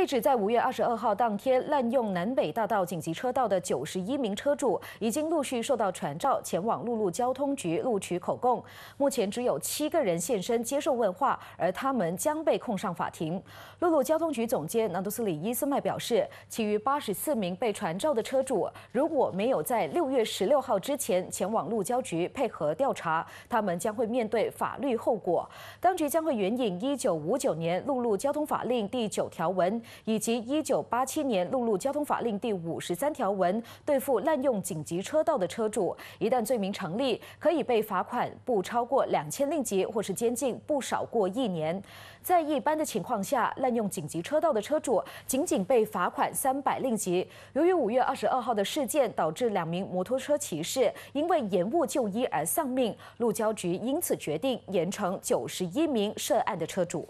被指在五月二十二号当天滥用南北大道紧急车道的九十一名车主，已经陆续受到传召前往陆路交通局录取口供。目前只有七个人现身接受问话，而他们将被控上法庭。陆路交通局总监南都斯里伊斯麦表示，其余八十四名被传召的车主，如果没有在六月十六号之前前往陆交局配合调查，他们将会面对法律后果。当局将会援引一九五九年陆路交通法令第九条文。以及1987年陆路交通法令第五十三条文，对付滥用紧急车道的车主，一旦罪名成立，可以被罚款不超过两千令吉，或是监禁不少于一年。在一般的情况下，滥用紧急车道的车主仅仅被罚款三百令吉。由于五月二十二号的事件导致两名摩托车骑士因为延误就医而丧命，路交局因此决定严惩九十一名涉案的车主。